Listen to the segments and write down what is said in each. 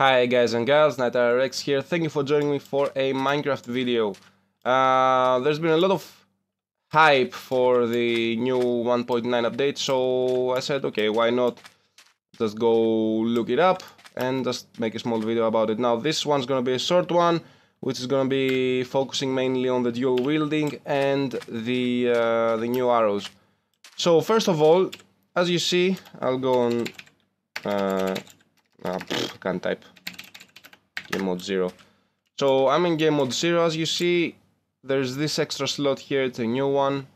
Hi guys and girls, NightRX here, thank you for joining me for a Minecraft video. Uh, there's been a lot of hype for the new 1.9 update, so I said okay, why not just go look it up and just make a small video about it. Now this one's gonna be a short one, which is gonna be focusing mainly on the dual wielding and the, uh, the new arrows. So first of all, as you see, I'll go on uh, Ah, can't type. Game mode 0. So I'm in game mode 0 as you see. There's this extra slot here, it's a new one.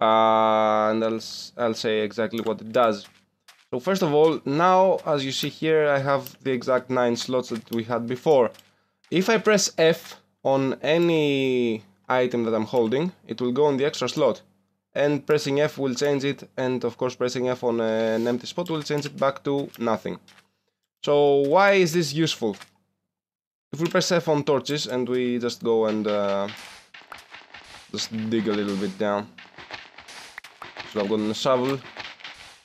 Uh, and I'll, I'll say exactly what it does. So first of all, now as you see here I have the exact 9 slots that we had before. If I press F on any item that I'm holding, it will go on the extra slot. And pressing F will change it, and of course pressing F on an empty spot will change it back to nothing. So why is this useful? If we press F on torches and we just go and uh, just dig a little bit down. Should have gotten a shovel.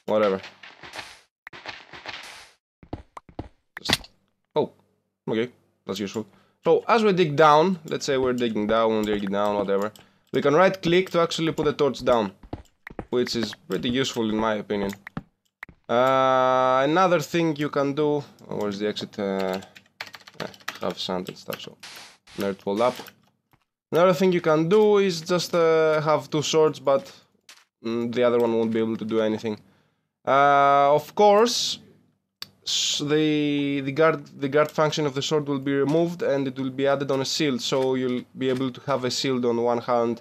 Whatever. Just, oh, okay, that's useful. So as we dig down, let's say we're digging down, digging down, whatever. We can right click to actually put the torch down. Which is pretty useful in my opinion. Uh, another thing you can do, where's the exit? Uh, uh have sand and stuff, so nerd wall up. Another thing you can do is just uh, have two swords, but mm, the other one won't be able to do anything. Uh, of course, the the guard the guard function of the sword will be removed and it will be added on a shield, so you'll be able to have a shield on one hand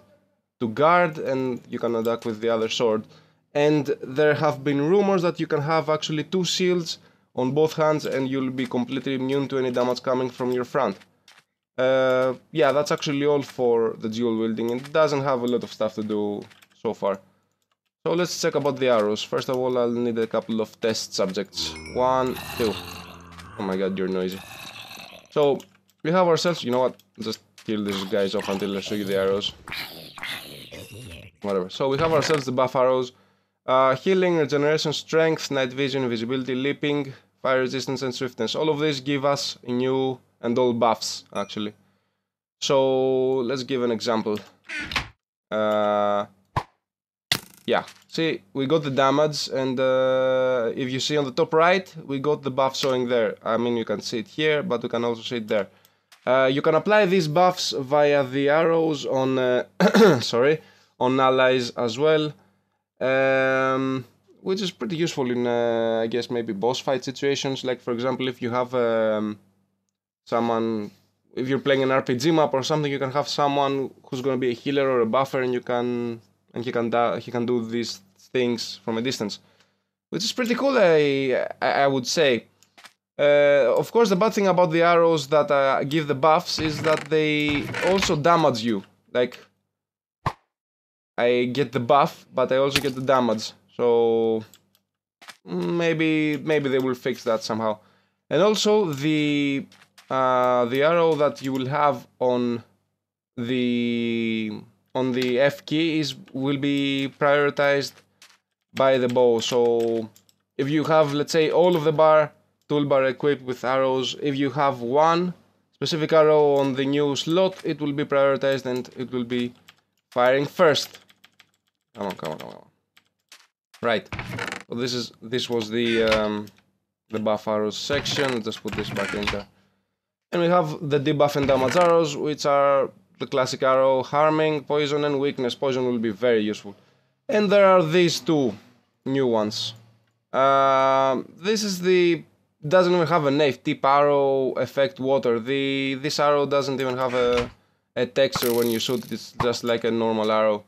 to guard, and you can attack with the other sword and there have been rumors that you can have actually two shields on both hands and you'll be completely immune to any damage coming from your front. Uh, yeah, that's actually all for the dual wielding. It doesn't have a lot of stuff to do so far. So let's check about the arrows. First of all, I'll need a couple of test subjects. One, two. Oh my god, you're noisy. So, we have ourselves... You know what? Just kill these guys off until I show you the arrows. Whatever. So, we have ourselves the buff arrows uh, healing, regeneration, strength, night vision, visibility, leaping, fire resistance, and swiftness. All of these give us new and old buffs, actually. So let's give an example. Uh, yeah, see, we got the damage, and uh, if you see on the top right, we got the buff showing there. I mean, you can see it here, but you can also see it there. Uh, you can apply these buffs via the arrows on, uh, sorry, on allies as well um, which is pretty useful in uh, I guess maybe boss fight situations. Like for example, if you have um, someone, if you're playing an RPG map or something, you can have someone who's going to be a healer or a buffer, and you can and he can da- he can do these things from a distance, which is pretty cool. I I, would say. Uh, of course, the bad thing about the arrows that uh, give the buffs is that they also damage you. Like I get the buff, but I also get the damage. So maybe maybe they will fix that somehow. And also the uh, the arrow that you will have on the on the F key is will be prioritized by the bow. So if you have let's say all of the bar toolbar equipped with arrows, if you have one specific arrow on the new slot, it will be prioritized and it will be firing first. Come on, come on, come on. Right. Well, this is this was the um, the buff arrows section. Let's just put this back in there. And we have the debuff and damage arrows, which are the classic arrow harming, poison, and weakness. Poison will be very useful. And there are these two new ones. Uh, this is the doesn't even have a nave tip arrow effect water. The this arrow doesn't even have a a texture when you shoot it. It's just like a normal arrow.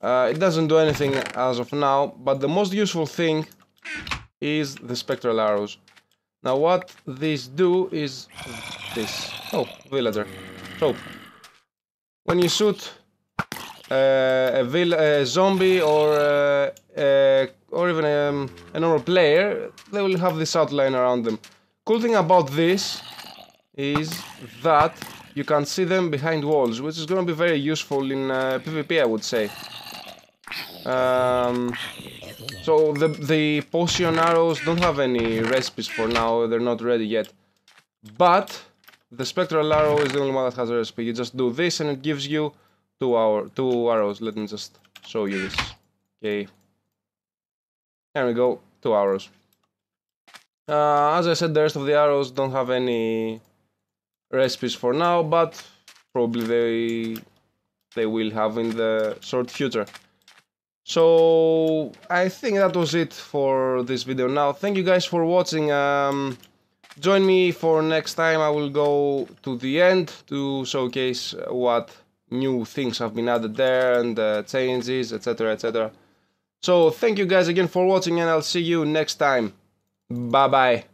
Uh, it doesn't do anything as of now, but the most useful thing is the spectral arrows. Now what these do is this. Oh, villager. So, when you shoot uh, a, a, zombie or uh, uh, or even um, a normal player, they will have this outline around them. Cool thing about this is that you can see them behind walls, which is going to be very useful in PvP, uh, I would say. Um, so the, the potion arrows don't have any recipes for now, they're not ready yet. But the spectral arrow is the only one that has a recipe. You just do this and it gives you two, hour, two arrows. Let me just show you this. Okay. There we go, two arrows. Uh, as I said, the rest of the arrows don't have any recipes for now, but probably they, they will have in the short future. So I think that was it for this video now. Thank you guys for watching. Um, join me for next time. I will go to the end to showcase what new things have been added there and uh, changes, etc, etc. So thank you guys again for watching and I'll see you next time. Bye-bye.